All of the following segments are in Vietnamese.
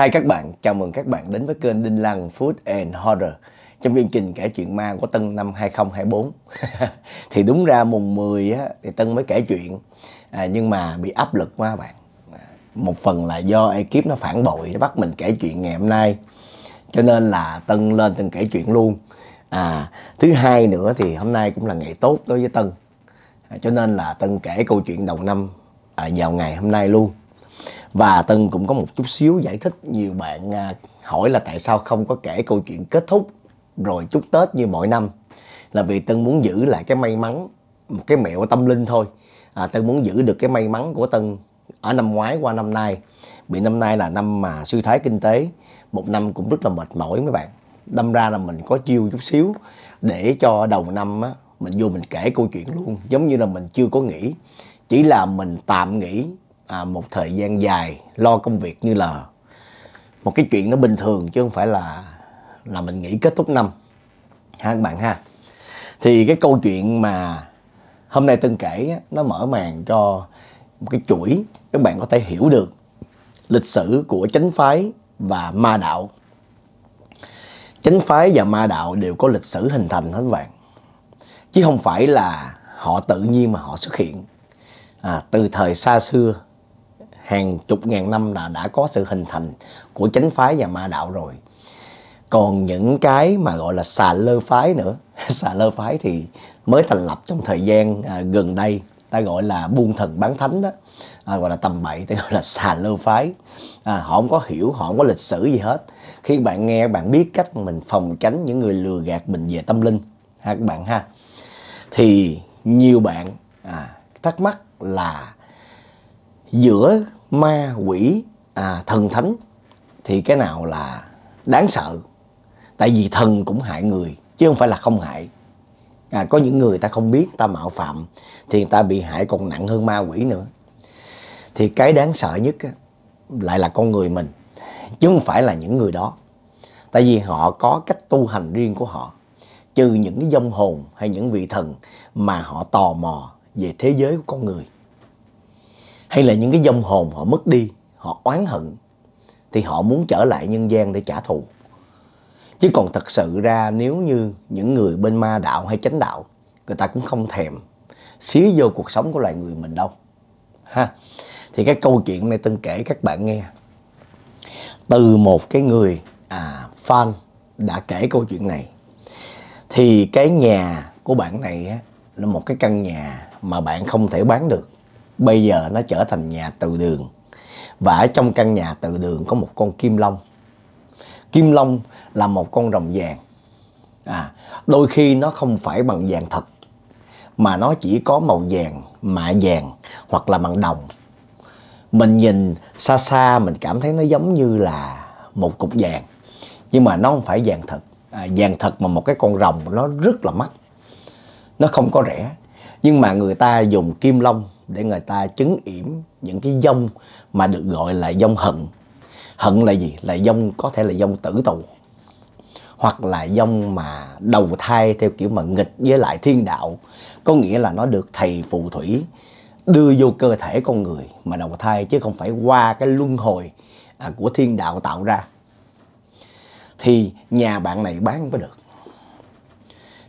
Hai các bạn, chào mừng các bạn đến với kênh Đinh Lăng Food and Horror Trong chương trình kể chuyện ma của Tân năm 2024 Thì đúng ra mùng 10 á, thì Tân mới kể chuyện à, Nhưng mà bị áp lực quá bạn à, Một phần là do ekip nó phản bội, nó bắt mình kể chuyện ngày hôm nay Cho nên là Tân lên Tân kể chuyện luôn à, Thứ hai nữa thì hôm nay cũng là ngày tốt đối với Tân à, Cho nên là Tân kể câu chuyện đầu năm à, vào ngày hôm nay luôn và Tân cũng có một chút xíu giải thích nhiều bạn à, hỏi là tại sao không có kể câu chuyện kết thúc rồi chúc Tết như mọi năm là vì Tân muốn giữ lại cái may mắn một cái mẹo tâm linh thôi à, Tân muốn giữ được cái may mắn của Tân ở năm ngoái qua năm nay bị năm nay là năm mà suy thái kinh tế một năm cũng rất là mệt mỏi mấy bạn đâm ra là mình có chiêu chút xíu để cho đầu năm á, mình vô mình kể câu chuyện luôn giống như là mình chưa có nghỉ chỉ là mình tạm nghỉ à, một thời gian dài lo công việc như là một cái chuyện nó bình thường chứ không phải là là mình nghĩ kết thúc năm ha các bạn ha thì cái câu chuyện mà hôm nay tân kể nó mở màn cho một cái chuỗi các bạn có thể hiểu được lịch sử của chánh phái và ma đạo chánh phái và ma đạo đều có lịch sử hình thành hết bạn chứ không phải là họ tự nhiên mà họ xuất hiện à, từ thời xa xưa hàng chục ngàn năm là đã có sự hình thành của chánh phái và ma đạo rồi còn những cái mà gọi là xà lơ phái nữa xà lơ phái thì mới thành lập trong thời gian à, gần đây ta gọi là buôn thần bán thánh đó à, gọi là tầm bậy ta gọi là xà lơ phái à, họ không có hiểu họ không có lịch sử gì hết khi bạn nghe bạn biết cách mình phòng tránh những người lừa gạt mình về tâm linh ha các bạn ha thì nhiều bạn à, thắc mắc là giữa ma quỷ à, thần thánh thì cái nào là đáng sợ tại vì thần cũng hại người chứ không phải là không hại à, có những người ta không biết ta mạo phạm thì người ta bị hại còn nặng hơn ma quỷ nữa thì cái đáng sợ nhất lại là con người mình chứ không phải là những người đó tại vì họ có cách tu hành riêng của họ trừ những cái dông hồn hay những vị thần mà họ tò mò về thế giới của con người hay là những cái dâm hồn họ mất đi họ oán hận thì họ muốn trở lại nhân gian để trả thù chứ còn thật sự ra nếu như những người bên ma đạo hay chánh đạo người ta cũng không thèm xía vô cuộc sống của loài người mình đâu ha thì cái câu chuyện này tân kể các bạn nghe từ một cái người à, fan đã kể câu chuyện này thì cái nhà của bạn này á, là một cái căn nhà mà bạn không thể bán được bây giờ nó trở thành nhà từ đường và ở trong căn nhà từ đường có một con kim long kim long là một con rồng vàng à đôi khi nó không phải bằng vàng thật mà nó chỉ có màu vàng mạ vàng hoặc là bằng đồng mình nhìn xa xa mình cảm thấy nó giống như là một cục vàng nhưng mà nó không phải vàng thật à, vàng thật mà một cái con rồng nó rất là mắc nó không có rẻ nhưng mà người ta dùng kim long để người ta chứng yểm những cái dông mà được gọi là dông hận hận là gì là dông có thể là dông tử tù hoặc là dông mà đầu thai theo kiểu mà nghịch với lại thiên đạo có nghĩa là nó được thầy phù thủy đưa vô cơ thể con người mà đầu thai chứ không phải qua cái luân hồi à, của thiên đạo tạo ra thì nhà bạn này bán mới được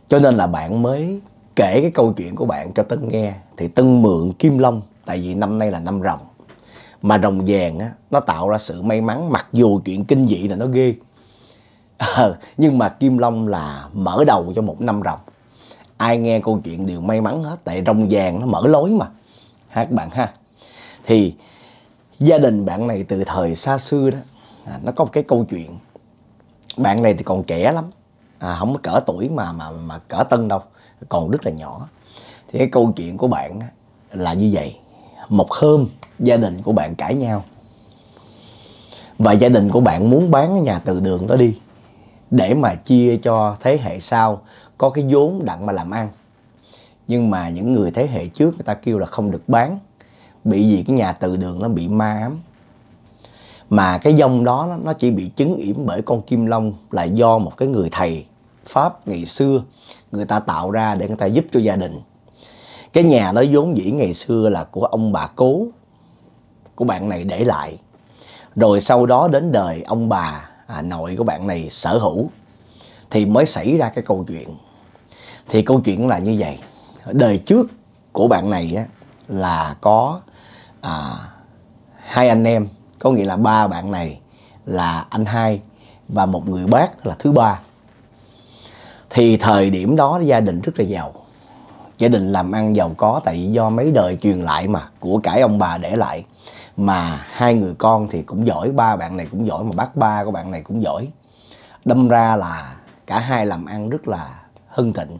cho nên là bạn mới kể cái câu chuyện của bạn cho Tân nghe thì Tân mượn Kim Long tại vì năm nay là năm rồng mà rồng vàng á, nó tạo ra sự may mắn mặc dù chuyện kinh dị là nó ghê à, nhưng mà Kim Long là mở đầu cho một năm rồng ai nghe câu chuyện đều may mắn hết tại rồng vàng nó mở lối mà ha các bạn ha thì gia đình bạn này từ thời xa xưa đó à, nó có một cái câu chuyện bạn này thì còn trẻ lắm à, không có cỡ tuổi mà mà mà cỡ tân đâu còn rất là nhỏ thì cái câu chuyện của bạn là như vậy một hôm gia đình của bạn cãi nhau và gia đình của bạn muốn bán nhà từ đường đó đi để mà chia cho thế hệ sau có cái vốn đặng mà làm ăn nhưng mà những người thế hệ trước người ta kêu là không được bán bị gì cái nhà từ đường nó bị ma ám mà cái dông đó nó chỉ bị chứng yểm bởi con kim long là do một cái người thầy pháp ngày xưa người ta tạo ra để người ta giúp cho gia đình cái nhà đó vốn dĩ ngày xưa là của ông bà cố của bạn này để lại rồi sau đó đến đời ông bà à, nội của bạn này sở hữu thì mới xảy ra cái câu chuyện thì câu chuyện là như vậy đời trước của bạn này á, là có à, hai anh em có nghĩa là ba bạn này là anh hai và một người bác là thứ ba thì thời điểm đó gia đình rất là giàu gia đình làm ăn giàu có tại vì do mấy đời truyền lại mà của cải ông bà để lại mà hai người con thì cũng giỏi ba bạn này cũng giỏi mà bác ba của bạn này cũng giỏi đâm ra là cả hai làm ăn rất là hưng thịnh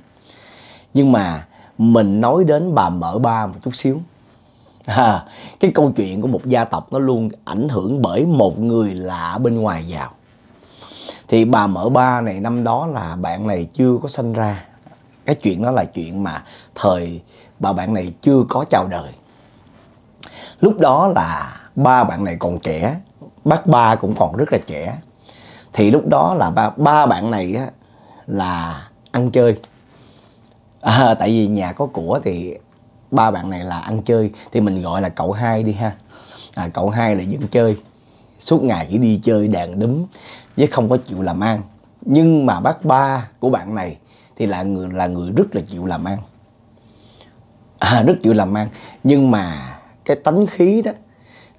nhưng mà mình nói đến bà mở ba một chút xíu à, cái câu chuyện của một gia tộc nó luôn ảnh hưởng bởi một người lạ bên ngoài vào thì bà mở ba này năm đó là bạn này chưa có sinh ra cái chuyện đó là chuyện mà thời bà bạn này chưa có chào đời lúc đó là ba bạn này còn trẻ bác ba cũng còn rất là trẻ thì lúc đó là ba, ba bạn này á, là ăn chơi à, tại vì nhà có của thì ba bạn này là ăn chơi thì mình gọi là cậu hai đi ha à, cậu hai là dân chơi suốt ngày chỉ đi chơi đàn đúm chứ không có chịu làm ăn nhưng mà bác ba của bạn này thì là người là người rất là chịu làm ăn à, rất chịu làm ăn nhưng mà cái tánh khí đó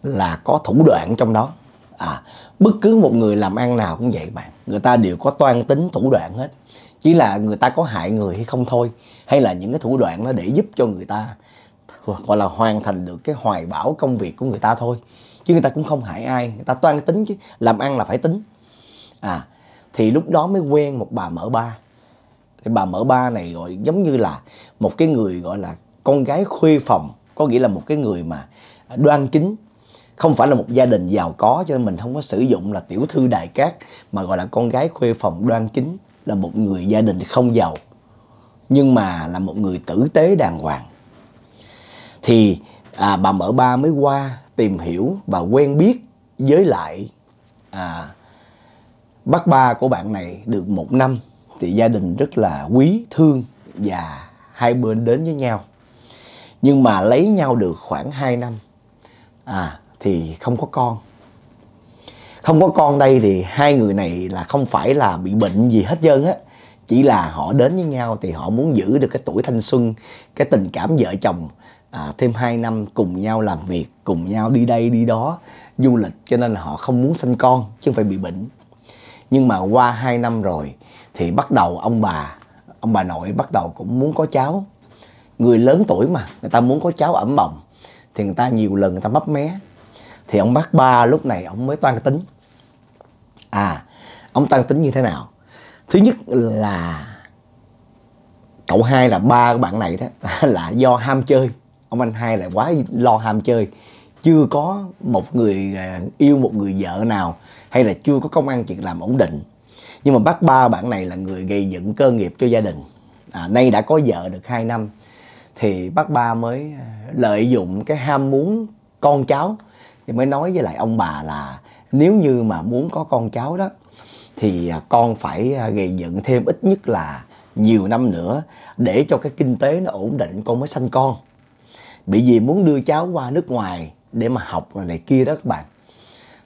là có thủ đoạn trong đó à, bất cứ một người làm ăn nào cũng vậy bạn người ta đều có toan tính thủ đoạn hết chỉ là người ta có hại người hay không thôi hay là những cái thủ đoạn nó để giúp cho người ta gọi là hoàn thành được cái hoài bão công việc của người ta thôi chứ người ta cũng không hại ai người ta toan tính chứ làm ăn là phải tính à thì lúc đó mới quen một bà mở ba thì bà mở ba này gọi giống như là một cái người gọi là con gái khuê phòng có nghĩa là một cái người mà đoan chính không phải là một gia đình giàu có cho nên mình không có sử dụng là tiểu thư đại cát mà gọi là con gái khuê phòng đoan chính là một người gia đình không giàu nhưng mà là một người tử tế đàng hoàng thì à, bà mở ba mới qua tìm hiểu và quen biết với lại à, bác ba của bạn này được một năm thì gia đình rất là quý thương và hai bên đến với nhau nhưng mà lấy nhau được khoảng 2 năm à thì không có con không có con đây thì hai người này là không phải là bị bệnh gì hết trơn á chỉ là họ đến với nhau thì họ muốn giữ được cái tuổi thanh xuân cái tình cảm vợ chồng à, thêm 2 năm cùng nhau làm việc cùng nhau đi đây đi đó du lịch cho nên là họ không muốn sinh con chứ không phải bị bệnh nhưng mà qua 2 năm rồi thì bắt đầu ông bà ông bà nội bắt đầu cũng muốn có cháu người lớn tuổi mà người ta muốn có cháu ẩm bồng thì người ta nhiều lần người ta mấp mé thì ông bác ba lúc này ông mới toan tính à ông toan tính như thế nào thứ nhất là cậu hai là ba của bạn này đó là do ham chơi ông anh hai lại quá lo ham chơi chưa có một người à, yêu một người vợ nào hay là chưa có công ăn việc làm ổn định nhưng mà bác ba bạn này là người gây dựng cơ nghiệp cho gia đình à, nay đã có vợ được 2 năm thì bác ba mới à, lợi dụng cái ham muốn con cháu thì mới nói với lại ông bà là nếu như mà muốn có con cháu đó thì à, con phải gây dựng thêm ít nhất là nhiều năm nữa để cho cái kinh tế nó ổn định con mới sanh con bị gì muốn đưa cháu qua nước ngoài để mà học này, này kia đó các bạn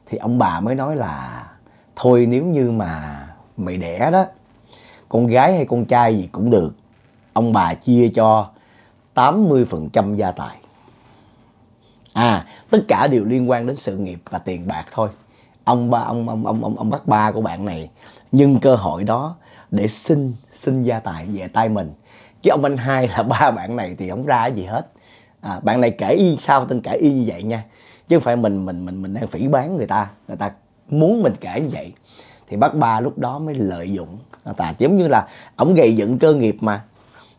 thì ông bà mới nói là thôi nếu như mà mày đẻ đó con gái hay con trai gì cũng được ông bà chia cho 80% gia tài à tất cả đều liên quan đến sự nghiệp và tiền bạc thôi ông ba ông ông ông ông ông bác ba của bạn này nhưng cơ hội đó để xin xin gia tài về tay mình chứ ông anh hai là ba bạn này thì không ra gì hết à, bạn này kể y sao tên kể y như vậy nha chứ không phải mình mình mình mình đang phỉ bán người ta người ta muốn mình kể như vậy thì bác ba lúc đó mới lợi dụng ta giống như là ổng gây dựng cơ nghiệp mà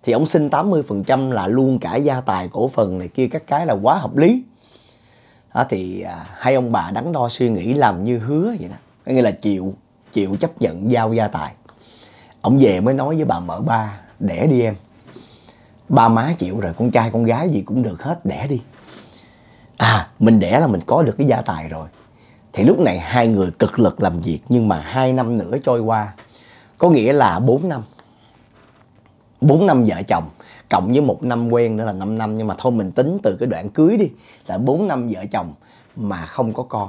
thì ổng xin 80% là luôn cả gia tài cổ phần này kia các cái là quá hợp lý đó thì à, hai ông bà đắn đo suy nghĩ làm như hứa vậy đó có nghĩa là chịu chịu chấp nhận giao gia tài ổng về mới nói với bà mở ba để đi em ba má chịu rồi con trai con gái gì cũng được hết đẻ đi à mình đẻ là mình có được cái gia tài rồi thì lúc này hai người cực lực làm việc nhưng mà hai năm nữa trôi qua có nghĩa là bốn năm bốn năm vợ chồng cộng với một năm quen nữa là năm năm nhưng mà thôi mình tính từ cái đoạn cưới đi là bốn năm vợ chồng mà không có con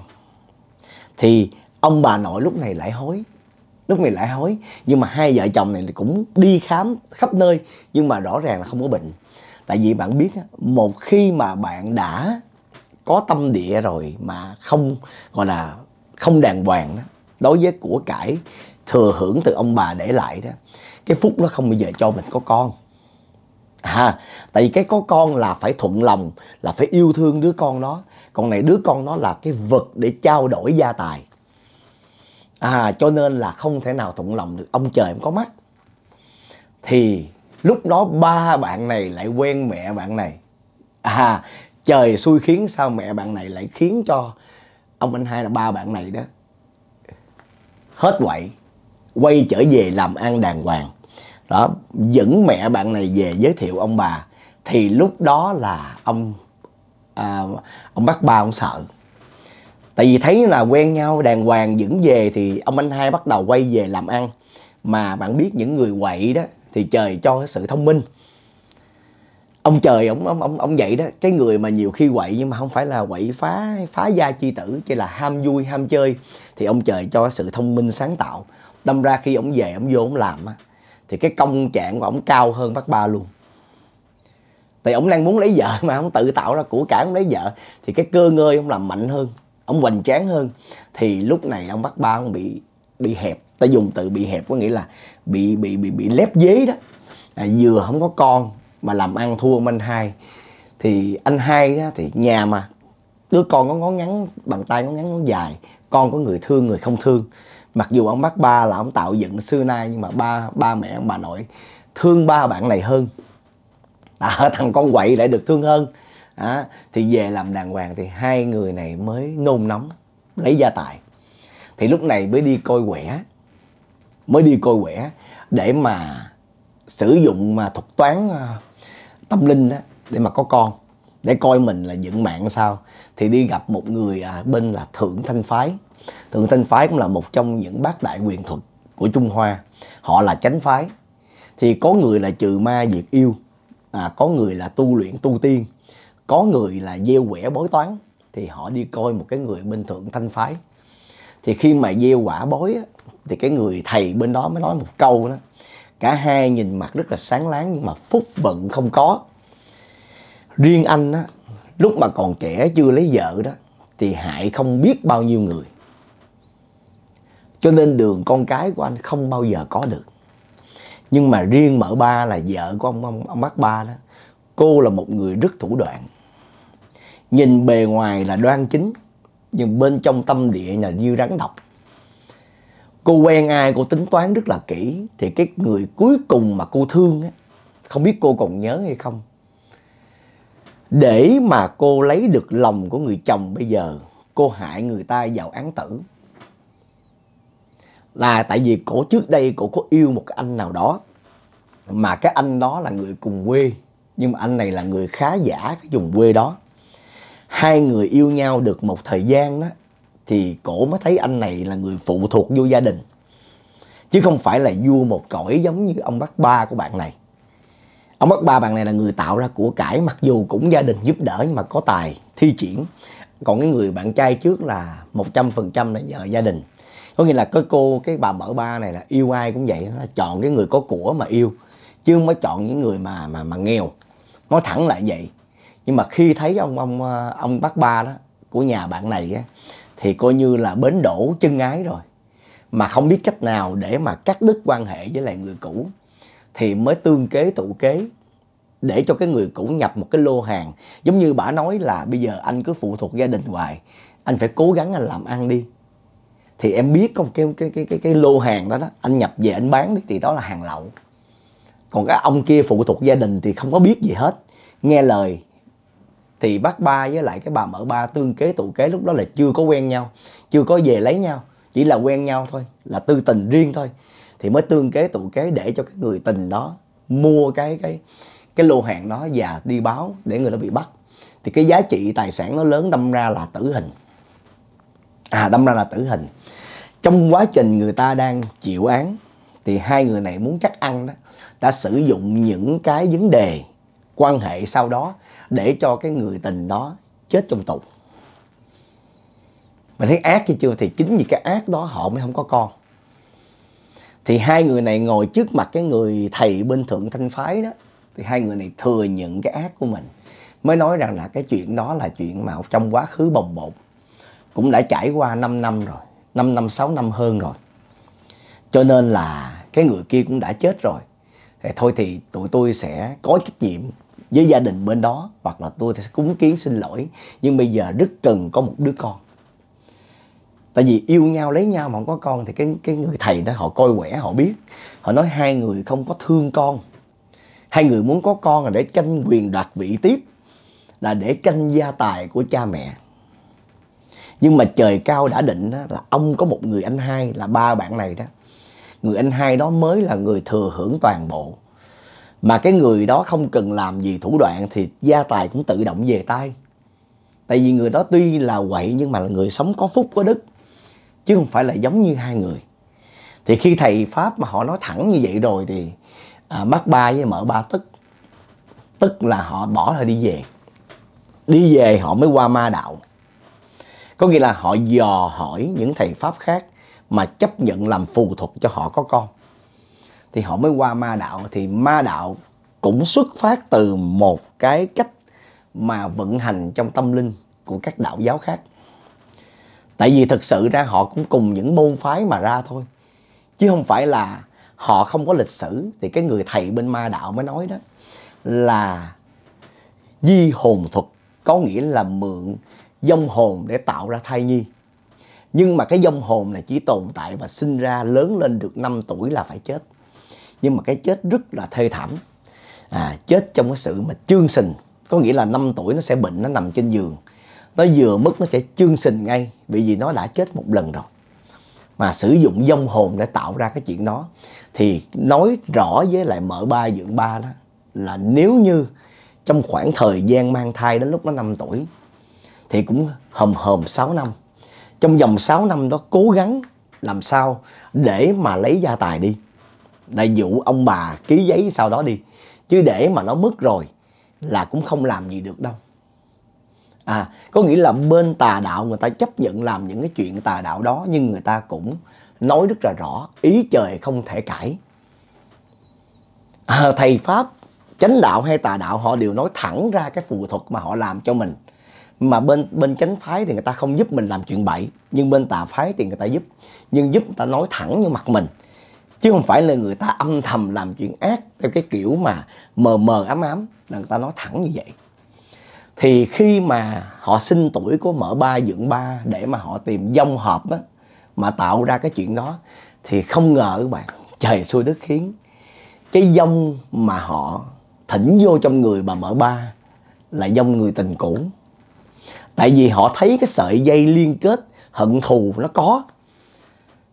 thì ông bà nội lúc này lại hối lúc này lại hối nhưng mà hai vợ chồng này cũng đi khám khắp nơi nhưng mà rõ ràng là không có bệnh tại vì bạn biết một khi mà bạn đã có tâm địa rồi mà không gọi là không đàng hoàng đó, đối với của cải thừa hưởng từ ông bà để lại đó cái phúc nó không bao giờ cho mình có con à tại vì cái có con là phải thuận lòng là phải yêu thương đứa con đó còn này đứa con nó là cái vật để trao đổi gia tài à cho nên là không thể nào thuận lòng được ông trời cũng có mắt thì lúc đó ba bạn này lại quen mẹ bạn này à trời xui khiến sao mẹ bạn này lại khiến cho ông anh hai là ba bạn này đó hết quậy quay trở về làm ăn đàng hoàng đó dẫn mẹ bạn này về giới thiệu ông bà thì lúc đó là ông à, ông bác ba ông sợ tại vì thấy là quen nhau đàng hoàng dẫn về thì ông anh hai bắt đầu quay về làm ăn mà bạn biết những người quậy đó thì trời cho sự thông minh ông trời ông ông ông, ông vậy đó cái người mà nhiều khi quậy nhưng mà không phải là quậy phá phá gia chi tử chỉ là ham vui ham chơi thì ông trời cho sự thông minh sáng tạo đâm ra khi ông về ông vô ông làm á thì cái công trạng của ông cao hơn bác ba luôn tại ông đang muốn lấy vợ mà ông tự tạo ra của cải ông lấy vợ thì cái cơ ngơi ông làm mạnh hơn ông hoành tráng hơn thì lúc này ông bắt ba ông bị bị hẹp ta dùng từ bị hẹp có nghĩa là bị bị bị bị lép dế đó à, vừa không có con mà làm ăn thua ông anh hai thì anh hai đó, thì nhà mà đứa con có ngón ngắn bàn tay ngón ngắn ngón dài con có người thương người không thương mặc dù ông bác ba là ông tạo dựng xưa nay nhưng mà ba ba mẹ ông bà nội thương ba bạn này hơn à, thằng con quậy lại được thương hơn à, thì về làm đàng hoàng thì hai người này mới nôn nóng lấy gia tài thì lúc này mới đi coi quẻ mới đi coi quẻ để mà sử dụng mà thuật toán ờ, tâm linh đó để mà có con để coi mình là dựng mạng sao thì đi gặp một người à, bên là thượng thanh phái thượng thanh phái cũng là một trong những bác đại quyền thuật của trung hoa họ là chánh phái thì có người là trừ ma diệt yêu à, có người là tu luyện tu tiên có người là gieo quẻ bói toán thì họ đi coi một cái người bên thượng thanh phái thì khi mà gieo quả bói á, thì cái người thầy bên đó mới nói một câu đó cả hai nhìn mặt rất là sáng láng nhưng mà phúc vận không có riêng anh á lúc mà còn trẻ chưa lấy vợ đó thì hại không biết bao nhiêu người cho nên đường con cái của anh không bao giờ có được nhưng mà riêng mở ba là vợ của ông ông, ông bác ba đó cô là một người rất thủ đoạn nhìn bề ngoài là đoan chính nhưng bên trong tâm địa là như rắn độc cô quen ai cô tính toán rất là kỹ thì cái người cuối cùng mà cô thương á không biết cô còn nhớ hay không để mà cô lấy được lòng của người chồng bây giờ cô hại người ta vào án tử là tại vì cổ trước đây cổ có yêu một anh nào đó mà cái anh đó là người cùng quê nhưng mà anh này là người khá giả cái vùng quê đó hai người yêu nhau được một thời gian đó thì cổ mới thấy anh này là người phụ thuộc vô gia đình chứ không phải là vua một cõi giống như ông bác ba của bạn này ông bác ba bạn này là người tạo ra của cải mặc dù cũng gia đình giúp đỡ nhưng mà có tài thi triển còn cái người bạn trai trước là 100% là nhờ gia đình có nghĩa là cái cô cái bà mở ba này là yêu ai cũng vậy nó chọn cái người có của mà yêu chứ không có chọn những người mà mà mà nghèo nó thẳng lại vậy nhưng mà khi thấy ông ông ờ, ông bác ba đó của nhà bạn này á, thì coi như là bến đổ chân ái rồi mà không biết cách nào để mà cắt đứt quan hệ với lại người cũ thì mới tương kế tụ kế để cho cái người cũ nhập một cái lô hàng giống như bà nói là bây giờ anh cứ phụ thuộc gia đình hoài anh phải cố gắng anh làm ăn đi thì em biết không cái cái cái cái, cái lô hàng đó đó anh nhập về anh bán đi thì đó là hàng lậu còn cái ông kia phụ thuộc gia đình thì không có biết gì hết nghe lời thì bác ba với lại cái bà mở ba tương kế tụ kế lúc đó là chưa có quen nhau chưa có về lấy nhau chỉ là quen nhau thôi là tư tình riêng thôi thì mới tương kế tụ kế để cho cái người tình đó mua cái cái cái lô hàng đó và đi báo để người đó bị bắt thì cái giá trị tài sản nó lớn đâm ra là tử hình à đâm ra là tử hình trong quá trình người ta đang chịu án thì hai người này muốn chắc ăn đó đã sử dụng những cái vấn đề quan hệ sau đó để cho cái người tình đó chết trong tù mà thấy ác chứ chưa thì chính vì cái ác đó họ mới không có con thì hai người này ngồi trước mặt cái người thầy bên thượng thanh phái đó thì hai người này thừa nhận cái ác của mình mới nói rằng là cái chuyện đó là chuyện mà trong quá khứ bồng bột cũng đã trải qua 5 năm rồi 5 năm 6 năm hơn rồi cho nên là cái người kia cũng đã chết rồi thì thôi thì tụi tôi sẽ có trách nhiệm với gia đình bên đó hoặc là tôi sẽ cúng kiến xin lỗi nhưng bây giờ rất cần có một đứa con tại vì yêu nhau lấy nhau mà không có con thì cái cái người thầy đó họ coi quẻ họ biết họ nói hai người không có thương con hai người muốn có con là để tranh quyền đoạt vị tiếp là để tranh gia tài của cha mẹ nhưng mà trời cao đã định đó, là ông có một người anh hai là ba bạn này đó người anh hai đó mới là người thừa hưởng toàn bộ mà cái người đó không cần làm gì thủ đoạn thì gia tài cũng tự động về tay tại vì người đó tuy là quậy nhưng mà là người sống có phúc có đức chứ không phải là giống như hai người thì khi thầy pháp mà họ nói thẳng như vậy rồi thì à, bác ba với mở ba tức tức là họ bỏ họ đi về đi về họ mới qua ma đạo có nghĩa là họ dò hỏi những thầy pháp khác mà chấp nhận làm phù thuộc cho họ có con thì họ mới qua ma đạo thì ma đạo cũng xuất phát từ một cái cách mà vận hành trong tâm linh của các đạo giáo khác tại vì thực sự ra họ cũng cùng những môn phái mà ra thôi chứ không phải là họ không có lịch sử thì cái người thầy bên ma đạo mới nói đó là di hồn thuật có nghĩa là mượn dông hồn để tạo ra thai nhi nhưng mà cái dông hồn này chỉ tồn tại và sinh ra lớn lên được 5 tuổi là phải chết nhưng mà cái chết rất là thê thảm à, chết trong cái sự mà chương sình có nghĩa là 5 tuổi nó sẽ bệnh nó nằm trên giường nó vừa mất nó sẽ chương sình ngay bởi vì nó đã chết một lần rồi mà sử dụng dông hồn để tạo ra cái chuyện đó thì nói rõ với lại mở ba dưỡng ba đó là nếu như trong khoảng thời gian mang thai đến lúc nó 5 tuổi thì cũng hầm hầm 6 năm trong vòng 6 năm đó cố gắng làm sao để mà lấy gia tài đi lại dụ ông bà ký giấy sau đó đi chứ để mà nó mất rồi là cũng không làm gì được đâu à có nghĩa là bên tà đạo người ta chấp nhận làm những cái chuyện tà đạo đó nhưng người ta cũng nói rất là rõ ý trời không thể cãi à, thầy pháp chánh đạo hay tà đạo họ đều nói thẳng ra cái phù thuật mà họ làm cho mình mà bên bên chánh phái thì người ta không giúp mình làm chuyện bậy nhưng bên tà phái thì người ta giúp nhưng giúp người ta nói thẳng như mặt mình chứ không phải là người ta âm thầm làm chuyện ác theo cái kiểu mà mờ mờ ám ám là người ta nói thẳng như vậy thì khi mà họ sinh tuổi của mở ba dựng ba để mà họ tìm dông hợp á mà tạo ra cái chuyện đó thì không ngờ các bạn trời xui đất khiến cái dông mà họ thỉnh vô trong người bà mở ba là dông người tình cũ tại vì họ thấy cái sợi dây liên kết hận thù nó có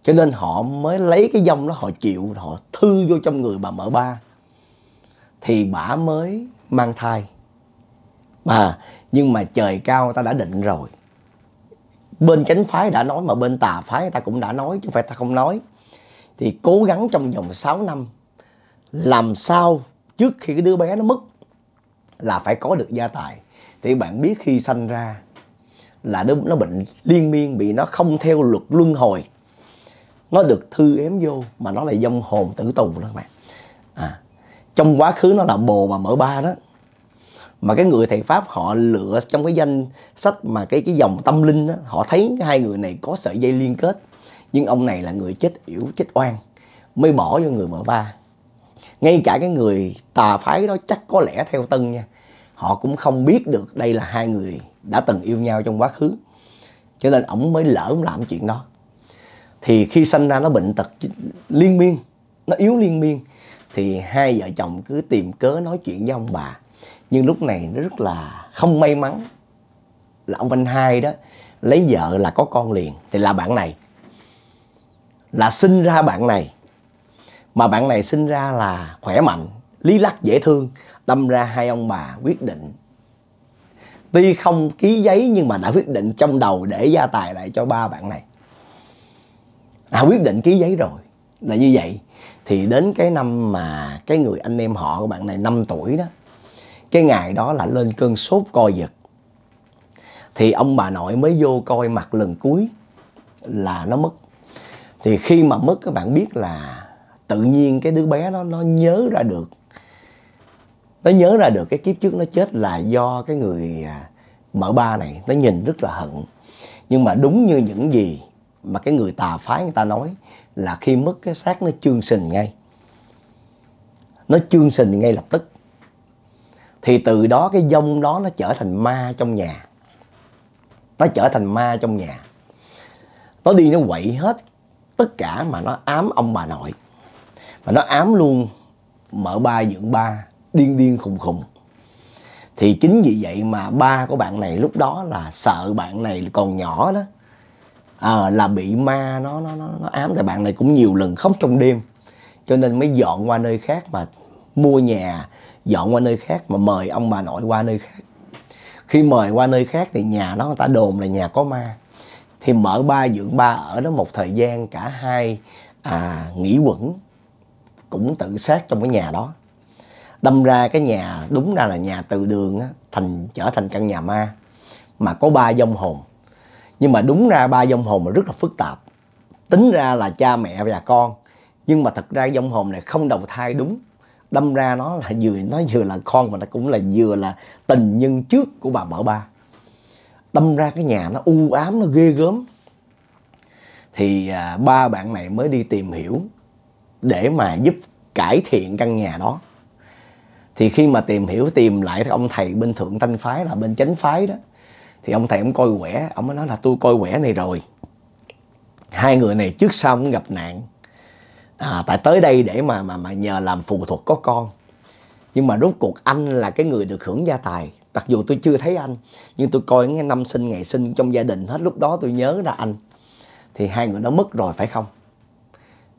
cho nên họ mới lấy cái dông đó họ chịu họ thư vô trong người bà mở ba thì bà mới mang thai mà nhưng mà trời cao ta đã định rồi bên chánh phái đã nói mà bên tà phái ta cũng đã nói chứ phải ta không nói thì cố gắng trong vòng 6 năm làm sao trước khi cái đứa bé nó mất là phải có được gia tài thì bạn biết khi sanh ra là đứa nó bệnh liên miên bị nó không theo luật luân hồi nó được thư ém vô mà nó lại dông hồn tử tù đó các bạn à, trong quá khứ nó là bồ và mở ba đó mà cái người thầy pháp họ lựa trong cái danh sách mà cái cái dòng tâm linh đó, họ thấy hai người này có sợi dây liên kết nhưng ông này là người chết yểu chết oan mới bỏ vô người mở ba ngay cả cái người tà phái đó chắc có lẽ theo tân nha họ cũng không biết được đây là hai người đã từng yêu nhau trong quá khứ cho nên ổng mới lỡ làm chuyện đó thì khi sanh ra nó bệnh tật liên miên nó yếu liên miên thì hai vợ chồng cứ tìm cớ nói chuyện với ông bà nhưng lúc này nó rất là không may mắn là ông anh hai đó lấy vợ là có con liền thì là bạn này là sinh ra bạn này mà bạn này sinh ra là khỏe mạnh lý lắc dễ thương đâm ra hai ông bà quyết định tuy không ký giấy nhưng mà đã quyết định trong đầu để gia tài lại cho ba bạn này đã à, quyết định ký giấy rồi là như vậy thì đến cái năm mà cái người anh em họ của bạn này 5 tuổi đó cái ngày đó là lên cơn sốt coi giật thì ông bà nội mới vô coi mặt lần cuối là nó mất thì khi mà mất các bạn biết là tự nhiên cái đứa bé nó nó nhớ ra được nó nhớ ra được cái kiếp trước nó chết là do cái người à, mở ba này nó nhìn rất là hận nhưng mà đúng như những gì mà cái người tà phái người ta nói là khi mất cái xác nó chương sình ngay nó chương sình ngay lập tức thì từ đó cái dông đó nó trở thành ma trong nhà nó trở thành ma trong nhà nó đi nó quậy hết tất cả mà nó ám ông bà nội mà nó ám luôn mở ba dưỡng ba điên điên khùng khùng thì chính vì vậy mà ba của bạn này lúc đó là sợ bạn này còn nhỏ đó à, là bị ma nó, nó nó nó ám tại bạn này cũng nhiều lần khóc trong đêm cho nên mới dọn qua nơi khác mà mua nhà dọn qua nơi khác mà mời ông bà nội qua nơi khác khi mời qua nơi khác thì nhà đó người ta đồn là nhà có ma thì mở ba dưỡng ba ở đó một thời gian cả hai à, nghỉ quẩn cũng tự sát trong cái nhà đó đâm ra cái nhà đúng ra là nhà từ đường á, thành trở thành căn nhà ma mà có ba dông hồn nhưng mà đúng ra ba dông hồn là rất là phức tạp tính ra là cha mẹ và con nhưng mà thật ra dông hồn này không đầu thai đúng đâm ra nó là vừa nó vừa là con mà nó cũng là vừa là tình nhân trước của bà mở ba đâm ra cái nhà nó u ám nó ghê gớm thì à, ba bạn này mới đi tìm hiểu để mà giúp cải thiện căn nhà đó thì khi mà tìm hiểu tìm lại ông thầy bên thượng thanh phái là bên chánh phái đó thì ông thầy ông coi quẻ ông mới nói là tôi coi quẻ này rồi hai người này trước sau cũng gặp nạn à, tại tới đây để mà mà mà nhờ làm phù thuật có con nhưng mà rốt cuộc anh là cái người được hưởng gia tài mặc dù tôi chưa thấy anh nhưng tôi coi nghe năm sinh ngày sinh trong gia đình hết lúc đó tôi nhớ ra anh thì hai người đó mất rồi phải không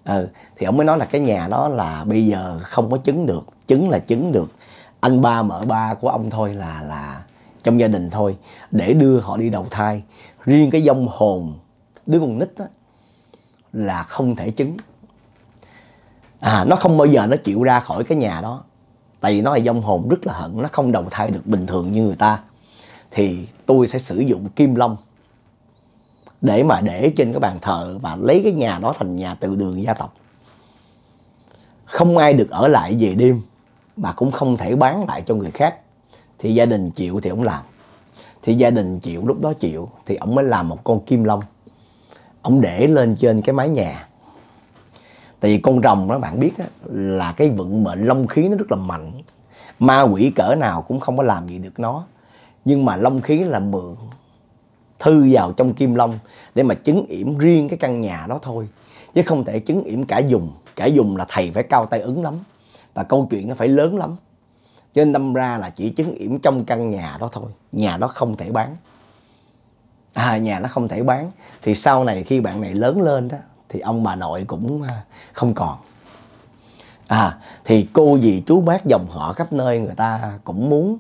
ừ thì ông mới nói là cái nhà đó là bây giờ không có chứng được chứng là chứng được anh ba mở ba của ông thôi là là trong gia đình thôi để đưa họ đi đầu thai riêng cái dông hồn đứa con nít đó, là không thể chứng à nó không bao giờ nó chịu ra khỏi cái nhà đó tại vì nó là dông hồn rất là hận nó không đầu thai được bình thường như người ta thì tôi sẽ sử dụng kim long để mà để trên cái bàn thờ và lấy cái nhà đó thành nhà từ đường gia tộc không ai được ở lại về đêm mà cũng không thể bán lại cho người khác thì gia đình chịu thì ông làm thì gia đình chịu lúc đó chịu thì ông mới làm một con kim long ông để lên trên cái mái nhà tại vì con rồng đó bạn biết đó, là cái vận mệnh long khí nó rất là mạnh ma quỷ cỡ nào cũng không có làm gì được nó nhưng mà long khí là mượn thư vào trong kim long để mà chứng yểm riêng cái căn nhà đó thôi chứ không thể chứng yểm cả dùng cả dùng là thầy phải cao tay ứng lắm và câu chuyện nó phải lớn lắm cho nên đâm ra là chỉ chứng yểm trong căn nhà đó thôi nhà đó không thể bán à, nhà nó không thể bán thì sau này khi bạn này lớn lên đó thì ông bà nội cũng à, không còn à thì cô gì chú bác dòng họ khắp nơi người ta cũng muốn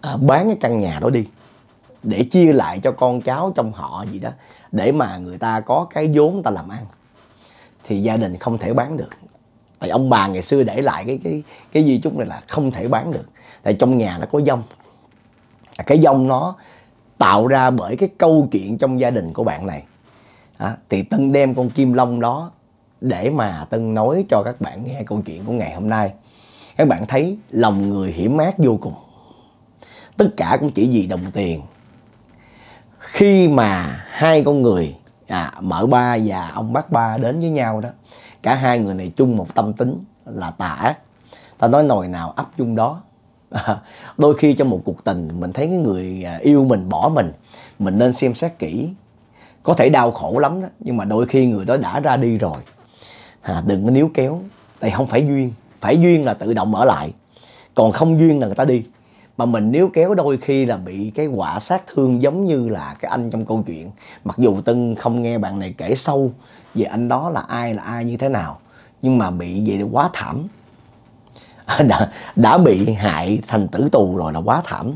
à, bán cái căn nhà đó đi để chia lại cho con cháu trong họ gì đó để mà người ta có cái vốn ta làm ăn thì gia đình không thể bán được tại ông bà ngày xưa để lại cái cái cái di chúc này là không thể bán được tại trong nhà nó có dông à, cái dông nó tạo ra bởi cái câu chuyện trong gia đình của bạn này à, thì tân đem con kim long đó để mà tân nói cho các bạn nghe câu chuyện của ngày hôm nay các bạn thấy lòng người hiểm ác vô cùng tất cả cũng chỉ vì đồng tiền khi mà hai con người à, mở ba và ông bác ba đến với nhau đó cả hai người này chung một tâm tính là tà ác ta nói nồi nào ấp chung đó đôi khi trong một cuộc tình mình thấy cái người à, yêu mình bỏ mình mình nên xem xét kỹ có thể đau khổ lắm đó nhưng mà đôi khi người đó đã ra đi rồi à, đừng có níu kéo tại không phải duyên phải duyên là tự động ở lại còn không duyên là người ta đi mà mình nếu kéo đôi khi là bị cái quả sát thương giống như là cái anh trong câu chuyện mặc dù tân không nghe bạn này kể sâu về anh đó là ai là ai như thế nào nhưng mà bị vậy là quá thảm đã, đã bị hại thành tử tù rồi là quá thảm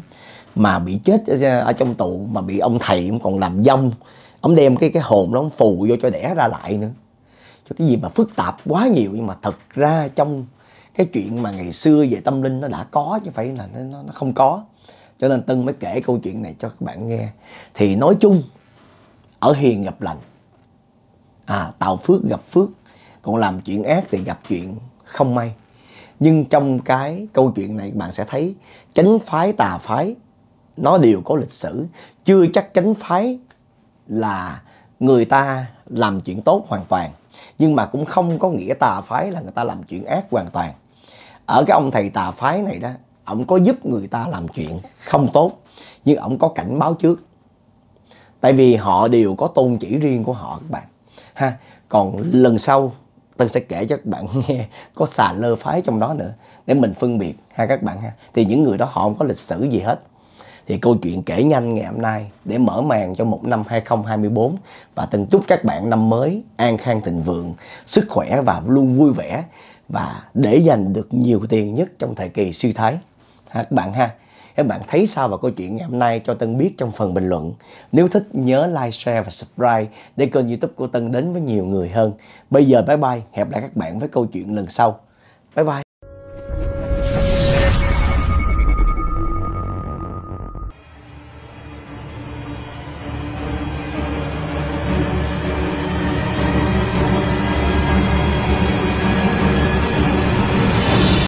mà bị chết ở, ở trong tù mà bị ông thầy ông còn làm dông ông đem cái cái hồn đó ông phù vô cho đẻ ra lại nữa cho cái gì mà phức tạp quá nhiều nhưng mà thật ra trong cái chuyện mà ngày xưa về tâm linh nó đã có chứ phải là nó, nó không có cho nên Tân mới kể câu chuyện này cho các bạn nghe thì nói chung ở hiền gặp lành à tạo phước gặp phước còn làm chuyện ác thì gặp chuyện không may nhưng trong cái câu chuyện này bạn sẽ thấy chánh phái tà phái nó đều có lịch sử chưa chắc chánh phái là người ta làm chuyện tốt hoàn toàn nhưng mà cũng không có nghĩa tà phái là người ta làm chuyện ác hoàn toàn ở cái ông thầy tà phái này đó ông có giúp người ta làm chuyện không tốt nhưng ông có cảnh báo trước tại vì họ đều có tôn chỉ riêng của họ các bạn ha còn lần sau Tân sẽ kể cho các bạn nghe có xà lơ phái trong đó nữa để mình phân biệt ha các bạn ha. Thì những người đó họ không có lịch sử gì hết. Thì câu chuyện kể nhanh ngày hôm nay để mở màn cho một năm 2024 và Tân chúc các bạn năm mới an khang thịnh vượng, sức khỏe và luôn vui vẻ và để giành được nhiều tiền nhất trong thời kỳ suy thoái ha, các bạn ha các bạn thấy sao về câu chuyện ngày hôm nay cho Tân biết trong phần bình luận. Nếu thích nhớ like, share và subscribe để kênh youtube của Tân đến với nhiều người hơn. Bây giờ bye bye, hẹn gặp lại các bạn với câu chuyện lần sau. Bye bye.